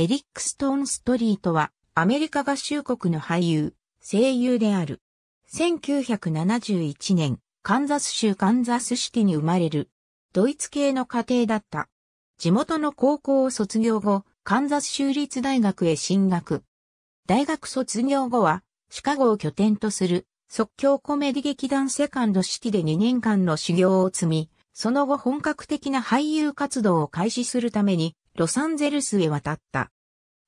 エリック・ストーン・ストリートは、アメリカ合衆国の俳優、声優である。1971年、カンザス州カンザスシティに生まれる。ドイツ系の家庭だった。地元の高校を卒業後、カンザス州立大学へ進学。大学卒業後は、シカゴを拠点とする、即興コメディ劇団セカンドシティで2年間の修行を積み、その後本格的な俳優活動を開始するために、ロサンゼルスへ渡った。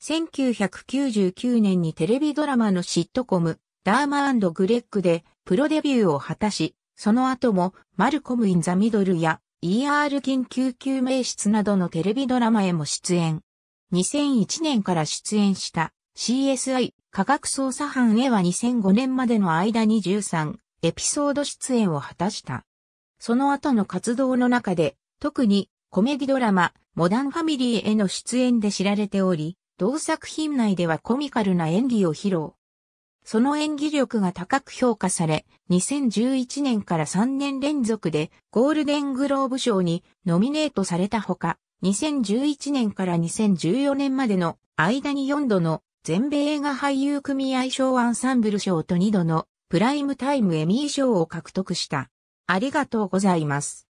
1999年にテレビドラマのシットコム、ダーマグレッグでプロデビューを果たし、その後もマルコム・イン・ザ・ミドルや ER 緊急救命室などのテレビドラマへも出演。2001年から出演した CSI 科学捜査班へは2005年までの間に13エピソード出演を果たした。その後の活動の中で特にコメディドラマ、モダンファミリーへの出演で知られており、同作品内ではコミカルな演技を披露。その演技力が高く評価され、2011年から3年連続でゴールデングローブ賞にノミネートされたほか、2011年から2014年までの間に4度の全米映画俳優組合賞アンサンブル賞と2度のプライムタイムエミー賞を獲得した。ありがとうございます。